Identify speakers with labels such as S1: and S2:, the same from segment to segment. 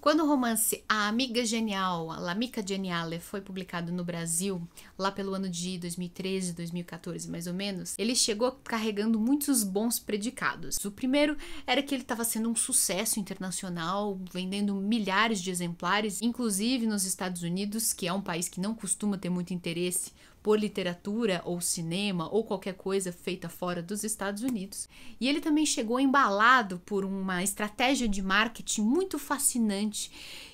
S1: Quando o romance A Amiga Genial, La Mica Geniale, foi publicado no Brasil, lá pelo ano de 2013, 2014 mais ou menos, ele chegou carregando muitos bons predicados. O primeiro era que ele estava sendo um sucesso internacional, vendendo milhares de exemplares, inclusive nos Estados Unidos, que é um país que não costuma ter muito interesse por literatura ou cinema ou qualquer coisa feita fora dos Estados Unidos. E ele também chegou embalado por uma estratégia de marketing muito fascinante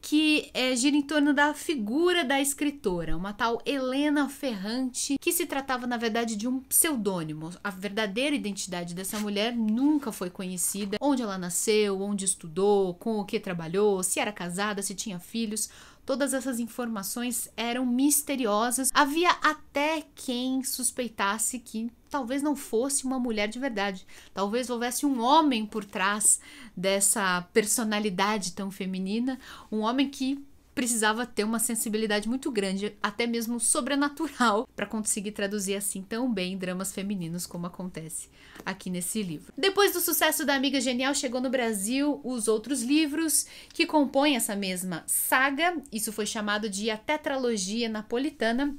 S1: que é, gira em torno da figura da escritora, uma tal Helena Ferrante, que se tratava na verdade de um pseudônimo. A verdadeira identidade dessa mulher nunca foi conhecida, onde ela nasceu, onde estudou, com o que trabalhou, se era casada, se tinha filhos, Todas essas informações eram misteriosas. Havia até quem suspeitasse que talvez não fosse uma mulher de verdade. Talvez houvesse um homem por trás dessa personalidade tão feminina, um homem que precisava ter uma sensibilidade muito grande, até mesmo sobrenatural, para conseguir traduzir assim tão bem dramas femininos como acontece aqui nesse livro. Depois do sucesso da Amiga Genial, chegou no Brasil os outros livros que compõem essa mesma saga. Isso foi chamado de a tetralogia napolitana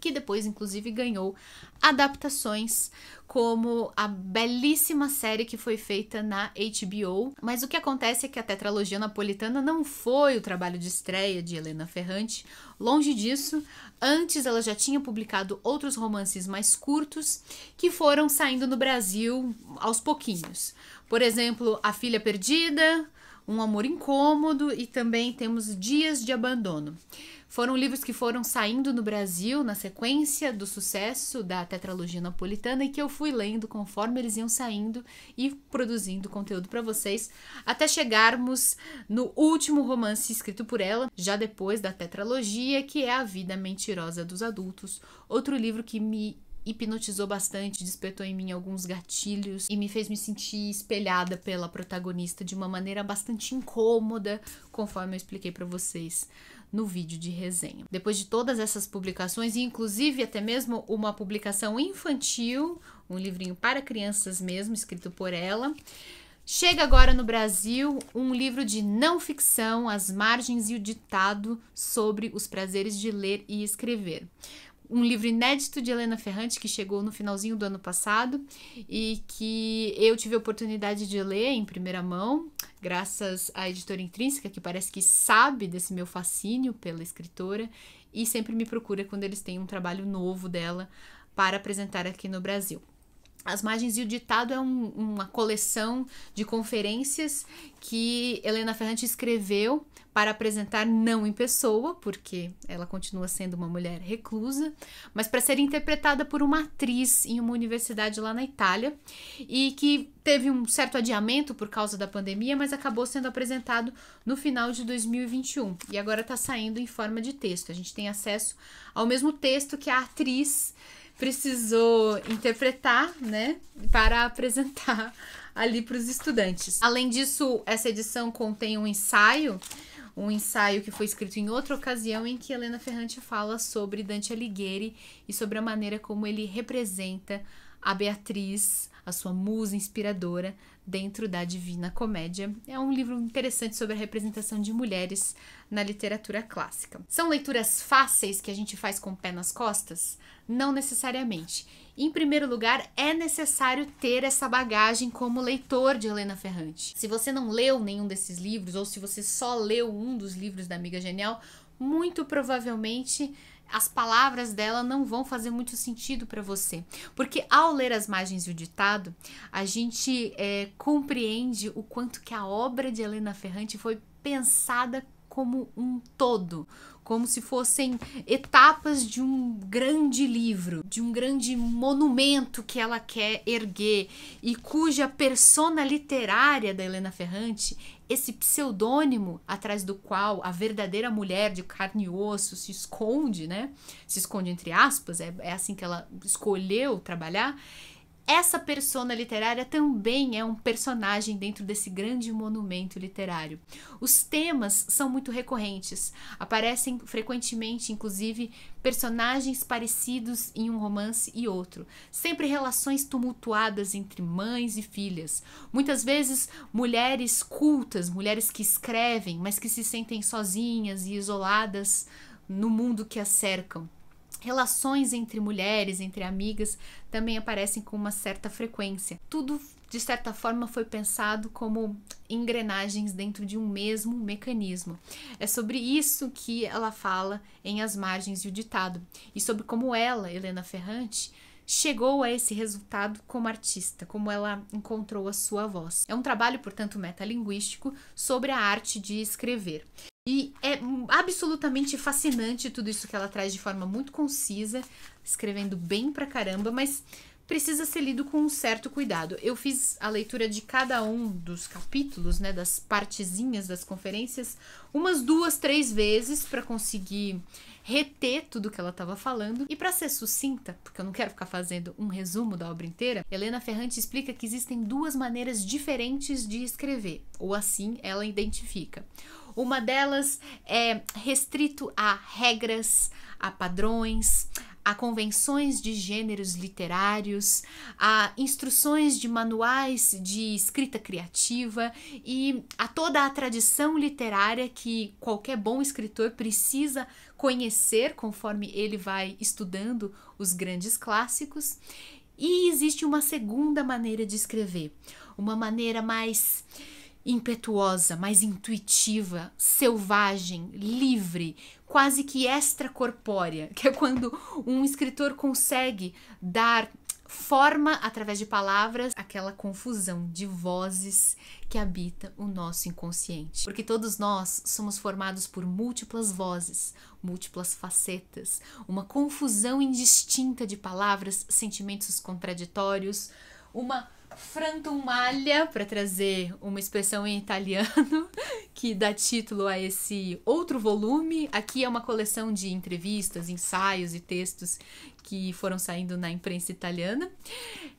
S1: que depois, inclusive, ganhou adaptações, como a belíssima série que foi feita na HBO. Mas o que acontece é que a tetralogia napolitana não foi o trabalho de estreia de Helena Ferrante. Longe disso, antes ela já tinha publicado outros romances mais curtos que foram saindo no Brasil aos pouquinhos. Por exemplo, A Filha Perdida, um Amor Incômodo e também temos Dias de Abandono. Foram livros que foram saindo no Brasil na sequência do sucesso da tetralogia napolitana e que eu fui lendo conforme eles iam saindo e produzindo conteúdo para vocês, até chegarmos no último romance escrito por ela, já depois da tetralogia, que é A Vida Mentirosa dos Adultos, outro livro que me hipnotizou bastante, despertou em mim alguns gatilhos e me fez me sentir espelhada pela protagonista de uma maneira bastante incômoda, conforme eu expliquei para vocês no vídeo de resenha. Depois de todas essas publicações, e inclusive até mesmo uma publicação infantil, um livrinho para crianças mesmo, escrito por ela, Chega agora no Brasil um livro de não ficção, As Margens e o Ditado sobre os prazeres de ler e escrever um livro inédito de Helena Ferrante que chegou no finalzinho do ano passado e que eu tive a oportunidade de ler em primeira mão, graças à editora intrínseca, que parece que sabe desse meu fascínio pela escritora e sempre me procura quando eles têm um trabalho novo dela para apresentar aqui no Brasil. As Margens e o Ditado é um, uma coleção de conferências que Helena Ferrante escreveu para apresentar não em pessoa, porque ela continua sendo uma mulher reclusa, mas para ser interpretada por uma atriz em uma universidade lá na Itália e que teve um certo adiamento por causa da pandemia, mas acabou sendo apresentado no final de 2021 e agora está saindo em forma de texto. A gente tem acesso ao mesmo texto que a atriz precisou interpretar, né, para apresentar ali para os estudantes. Além disso, essa edição contém um ensaio, um ensaio que foi escrito em outra ocasião em que Helena Ferrante fala sobre Dante Alighieri e sobre a maneira como ele representa a Beatriz, a sua musa inspiradora dentro da Divina Comédia. É um livro interessante sobre a representação de mulheres na literatura clássica. São leituras fáceis que a gente faz com o pé nas costas? Não necessariamente. Em primeiro lugar, é necessário ter essa bagagem como leitor de Helena Ferrante. Se você não leu nenhum desses livros, ou se você só leu um dos livros da Amiga Genial, muito provavelmente as palavras dela não vão fazer muito sentido para você. Porque ao ler as margens e o ditado, a gente é, compreende o quanto que a obra de Helena Ferrante foi pensada como um todo, como se fossem etapas de um grande livro, de um grande monumento que ela quer erguer e cuja persona literária da Helena Ferrante, esse pseudônimo atrás do qual a verdadeira mulher de carne e osso se esconde, né? Se esconde entre aspas, é, é assim que ela escolheu trabalhar essa persona literária também é um personagem dentro desse grande monumento literário. Os temas são muito recorrentes, aparecem frequentemente, inclusive, personagens parecidos em um romance e outro, sempre relações tumultuadas entre mães e filhas, muitas vezes mulheres cultas, mulheres que escrevem, mas que se sentem sozinhas e isoladas no mundo que as cercam relações entre mulheres, entre amigas, também aparecem com uma certa frequência. Tudo, de certa forma, foi pensado como engrenagens dentro de um mesmo mecanismo. É sobre isso que ela fala em As Margens e o Ditado, e sobre como ela, Helena Ferrante, chegou a esse resultado como artista, como ela encontrou a sua voz. É um trabalho, portanto, metalinguístico sobre a arte de escrever. E é absolutamente fascinante tudo isso que ela traz de forma muito concisa, escrevendo bem pra caramba, mas precisa ser lido com um certo cuidado. Eu fiz a leitura de cada um dos capítulos, né, das partezinhas das conferências, umas duas, três vezes para conseguir reter tudo que ela estava falando. E para ser sucinta, porque eu não quero ficar fazendo um resumo da obra inteira, Helena Ferrante explica que existem duas maneiras diferentes de escrever, ou assim ela identifica. Uma delas é restrito a regras, a padrões, a convenções de gêneros literários, a instruções de manuais de escrita criativa e a toda a tradição literária que qualquer bom escritor precisa conhecer conforme ele vai estudando os grandes clássicos. E existe uma segunda maneira de escrever, uma maneira mais impetuosa, mais intuitiva, selvagem, livre, quase que extracorpórea, que é quando um escritor consegue dar forma através de palavras aquela confusão de vozes que habita o nosso inconsciente. Porque todos nós somos formados por múltiplas vozes, múltiplas facetas, uma confusão indistinta de palavras, sentimentos contraditórios, uma frantumalha para trazer uma expressão em italiano que dá título a esse outro volume. Aqui é uma coleção de entrevistas, ensaios e textos que foram saindo na imprensa italiana.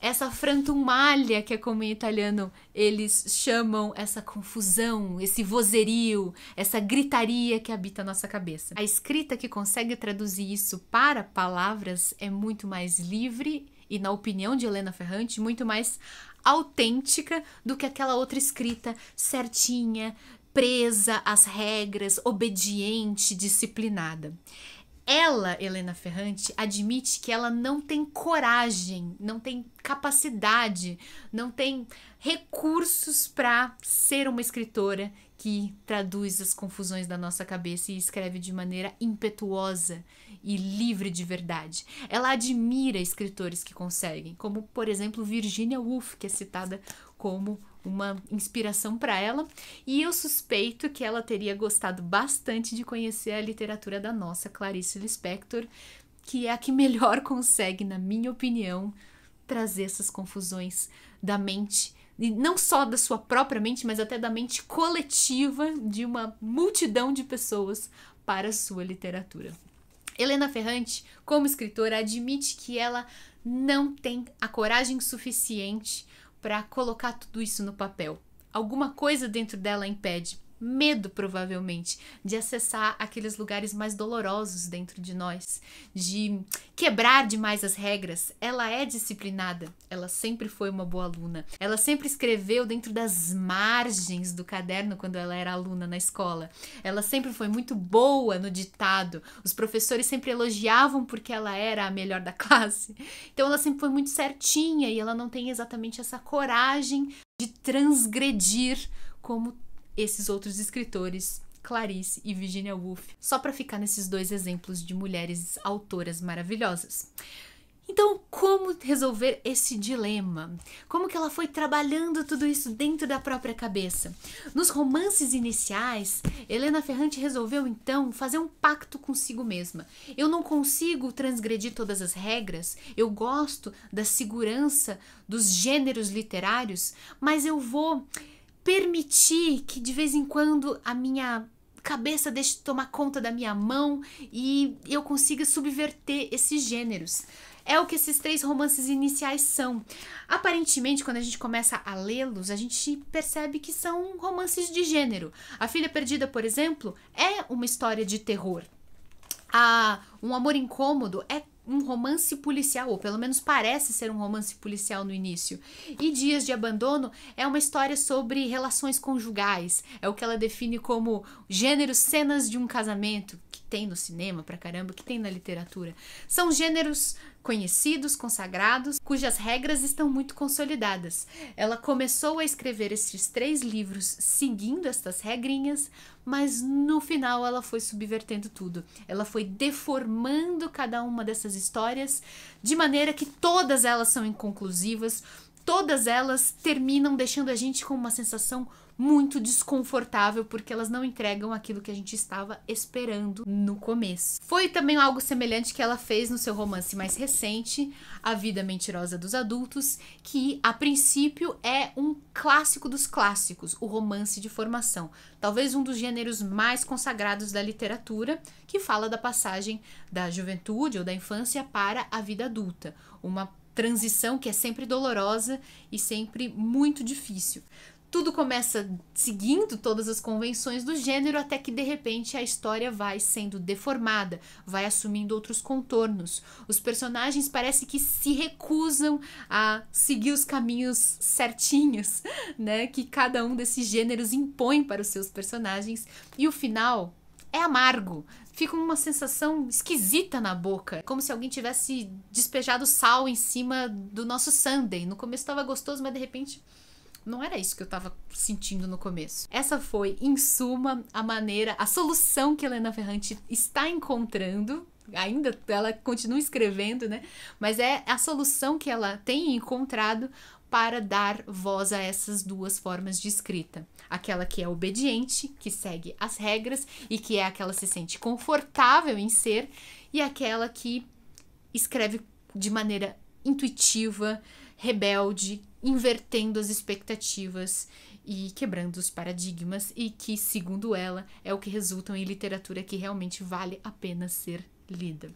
S1: Essa frantumalha, que é como em italiano eles chamam essa confusão, esse vozerio, essa gritaria que habita a nossa cabeça. A escrita que consegue traduzir isso para palavras é muito mais livre e na opinião de Helena Ferrante, muito mais autêntica do que aquela outra escrita certinha, presa às regras, obediente, disciplinada. Ela, Helena Ferrante, admite que ela não tem coragem, não tem capacidade, não tem recursos para ser uma escritora que traduz as confusões da nossa cabeça e escreve de maneira impetuosa e livre de verdade. Ela admira escritores que conseguem, como por exemplo Virginia Woolf, que é citada como uma inspiração para ela, e eu suspeito que ela teria gostado bastante de conhecer a literatura da nossa Clarice Lispector, que é a que melhor consegue, na minha opinião, trazer essas confusões da mente e não só da sua própria mente, mas até da mente coletiva de uma multidão de pessoas para a sua literatura. Helena Ferrante, como escritora, admite que ela não tem a coragem suficiente para colocar tudo isso no papel. Alguma coisa dentro dela impede medo, provavelmente, de acessar aqueles lugares mais dolorosos dentro de nós, de quebrar demais as regras. Ela é disciplinada, ela sempre foi uma boa aluna, ela sempre escreveu dentro das margens do caderno quando ela era aluna na escola, ela sempre foi muito boa no ditado, os professores sempre elogiavam porque ela era a melhor da classe, então ela sempre foi muito certinha e ela não tem exatamente essa coragem de transgredir como esses outros escritores, Clarice e Virginia Woolf, só para ficar nesses dois exemplos de mulheres autoras maravilhosas. Então, como resolver esse dilema? Como que ela foi trabalhando tudo isso dentro da própria cabeça? Nos romances iniciais, Helena Ferrante resolveu então fazer um pacto consigo mesma. Eu não consigo transgredir todas as regras, eu gosto da segurança dos gêneros literários, mas eu vou permitir que de vez em quando a minha cabeça deixe de tomar conta da minha mão e eu consiga subverter esses gêneros. É o que esses três romances iniciais são. Aparentemente, quando a gente começa a lê-los, a gente percebe que são romances de gênero. A Filha Perdida, por exemplo, é uma história de terror. A ah, Um Amor Incômodo é um romance policial, ou pelo menos parece ser um romance policial no início. E Dias de Abandono é uma história sobre relações conjugais, é o que ela define como gênero cenas de um casamento, que tem no cinema pra caramba, que tem na literatura. São gêneros conhecidos, consagrados, cujas regras estão muito consolidadas. Ela começou a escrever esses três livros seguindo estas regrinhas, mas no final ela foi subvertendo tudo. Ela foi deformando cada uma dessas histórias de maneira que todas elas são inconclusivas, todas elas terminam deixando a gente com uma sensação muito desconfortável porque elas não entregam aquilo que a gente estava esperando no começo. Foi também algo semelhante que ela fez no seu romance mais recente, A Vida Mentirosa dos Adultos, que a princípio é um clássico dos clássicos, o romance de formação, talvez um dos gêneros mais consagrados da literatura, que fala da passagem da juventude ou da infância para a vida adulta, uma transição que é sempre dolorosa e sempre muito difícil. Tudo começa seguindo todas as convenções do gênero até que de repente a história vai sendo deformada, vai assumindo outros contornos. Os personagens parece que se recusam a seguir os caminhos certinhos, né, que cada um desses gêneros impõe para os seus personagens, e o final é amargo. Fica uma sensação esquisita na boca, como se alguém tivesse despejado sal em cima do nosso Sunday. No começo estava gostoso, mas de repente não era isso que eu estava sentindo no começo. Essa foi, em suma, a maneira, a solução que Helena Ferrante está encontrando ainda ela continua escrevendo, né? Mas é a solução que ela tem encontrado para dar voz a essas duas formas de escrita. Aquela que é obediente, que segue as regras e que é aquela que se sente confortável em ser, e aquela que escreve de maneira intuitiva, rebelde, invertendo as expectativas e quebrando os paradigmas, e que, segundo ela, é o que resulta em literatura que realmente vale a pena ser lida.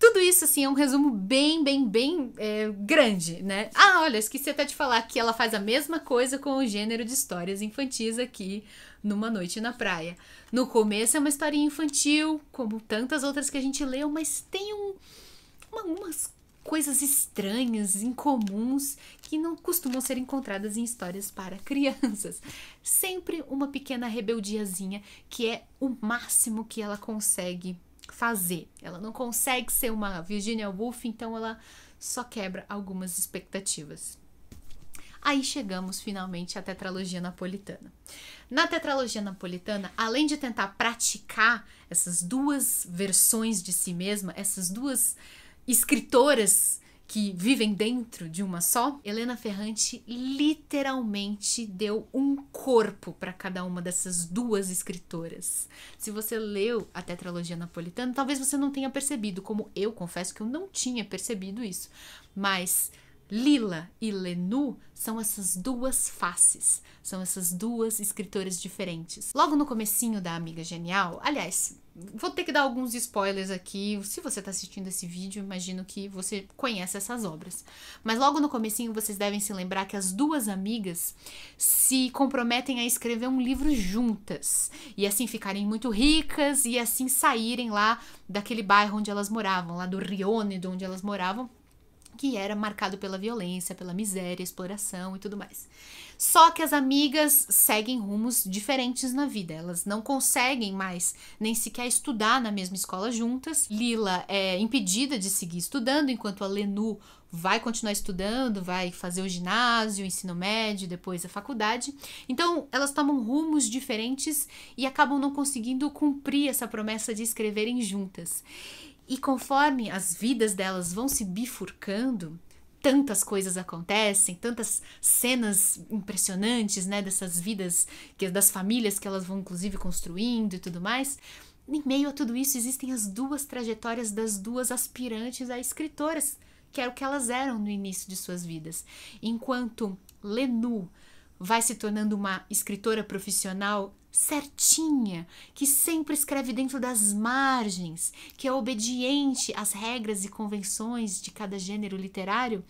S1: Tudo isso, assim, é um resumo bem, bem, bem é, grande, né? Ah, olha, esqueci até de falar que ela faz a mesma coisa com o gênero de histórias infantis aqui numa noite na praia. No começo é uma historinha infantil, como tantas outras que a gente leu, mas tem um, uma, umas coisas estranhas, incomuns, que não costumam ser encontradas em histórias para crianças. Sempre uma pequena rebeldiazinha que é o máximo que ela consegue fazer. Ela não consegue ser uma Virginia Woolf, então ela só quebra algumas expectativas. Aí chegamos finalmente à tetralogia napolitana. Na tetralogia napolitana, além de tentar praticar essas duas versões de si mesma, essas duas escritoras que vivem dentro de uma só, Helena Ferrante literalmente deu um corpo para cada uma dessas duas escritoras. Se você leu a Tetralogia Napolitana, talvez você não tenha percebido, como eu confesso que eu não tinha percebido isso, mas Lila e Lenu são essas duas faces, são essas duas escritoras diferentes. Logo no comecinho da Amiga Genial, aliás, vou ter que dar alguns spoilers aqui. Se você está assistindo esse vídeo, imagino que você conhece essas obras. Mas logo no comecinho vocês devem se lembrar que as duas amigas se comprometem a escrever um livro juntas e assim ficarem muito ricas e assim saírem lá daquele bairro onde elas moravam, lá do Rione, de onde elas moravam, que era marcado pela violência, pela miséria, exploração e tudo mais. Só que as amigas seguem rumos diferentes na vida. Elas não conseguem mais nem sequer estudar na mesma escola juntas. Lila é impedida de seguir estudando, enquanto a Lenu vai continuar estudando, vai fazer o ginásio, o ensino médio, depois a faculdade. Então, elas tomam rumos diferentes e acabam não conseguindo cumprir essa promessa de escreverem juntas. E conforme as vidas delas vão se bifurcando, tantas coisas acontecem, tantas cenas impressionantes, né, dessas vidas, que, das famílias que elas vão inclusive construindo e tudo mais. Em meio a tudo isso existem as duas trajetórias das duas aspirantes a escritoras, que era o que elas eram no início de suas vidas. Enquanto Lenu vai se tornando uma escritora profissional certinha, que sempre escreve dentro das margens, que é obediente às regras e convenções de cada gênero literário,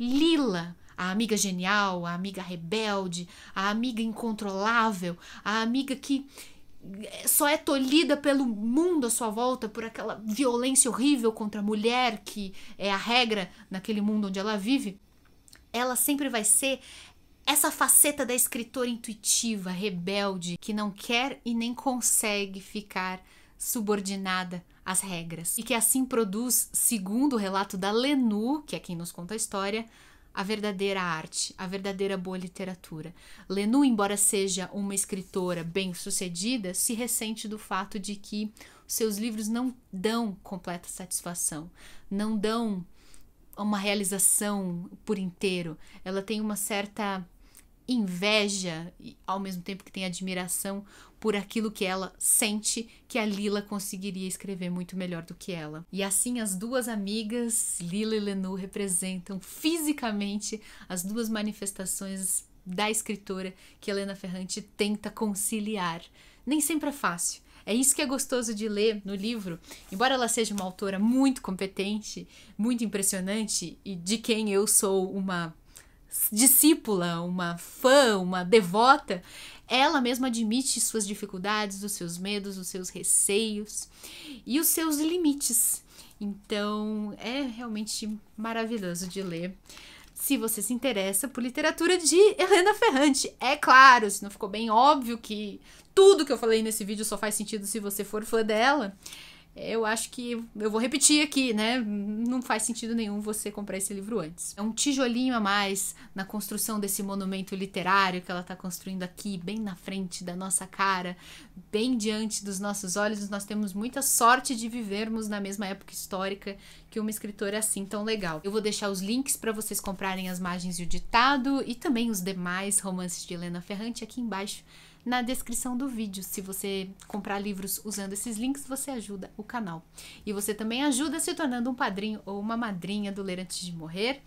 S1: Lila, a amiga genial, a amiga rebelde, a amiga incontrolável, a amiga que eh, só é tolhida pelo mundo à sua volta por aquela violência horrível contra a mulher que é a regra naquele mundo onde ela vive, ela sempre vai ser essa faceta da escritora intuitiva, rebelde, que não quer e nem consegue ficar subordinada às regras. E que assim produz, segundo o relato da Lenu, que é quem nos conta a história, a verdadeira arte, a verdadeira boa literatura. Lenu, embora seja uma escritora bem-sucedida, se ressente do fato de que seus livros não dão completa satisfação, não dão uma realização por inteiro. Ela tem uma certa inveja, ao mesmo tempo que tem admiração por aquilo que ela sente que a Lila conseguiria escrever muito melhor do que ela. E assim as duas amigas, Lila e Lenu, representam fisicamente as duas manifestações da escritora que Helena Ferrante tenta conciliar. Nem sempre é fácil. É isso que é gostoso de ler no livro. Embora ela seja uma autora muito competente, muito impressionante e de quem eu sou uma discípula, uma fã, uma devota, ela mesma admite suas dificuldades, os seus medos, os seus receios e os seus limites. Então é realmente maravilhoso de ler. Se você se interessa por literatura de Helena Ferrante, é claro, se não ficou bem óbvio que tudo que eu falei nesse vídeo só faz sentido se você for fã dela eu acho que eu vou repetir aqui, né? Não faz sentido nenhum você comprar esse livro antes. É um tijolinho a mais na construção desse monumento literário que ela está construindo aqui, bem na frente da nossa cara, bem diante dos nossos olhos. Nós temos muita sorte de vivermos na mesma época histórica que uma escritora assim tão legal. Eu vou deixar os links para vocês comprarem as margens e o ditado e também os demais romances de Helena Ferrante aqui embaixo na descrição do vídeo. Se você comprar livros usando esses links, você ajuda o canal. E você também ajuda se tornando um padrinho ou uma madrinha do Ler Antes de Morrer.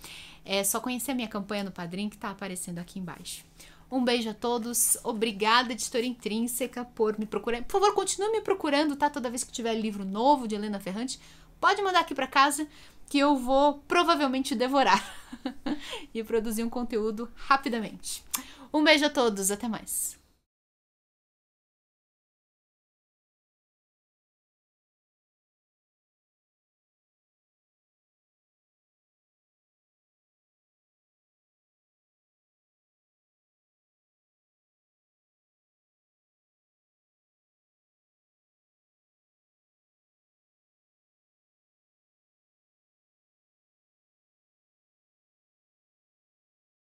S1: É só conhecer a minha campanha no Padrim que está aparecendo aqui embaixo. Um beijo a todos. Obrigada, editora intrínseca, por me procurar. Por favor, continue me procurando, tá? Toda vez que tiver livro novo de Helena Ferrante, pode mandar aqui para casa que eu vou provavelmente devorar e produzir um conteúdo rapidamente. Um beijo a todos, até mais.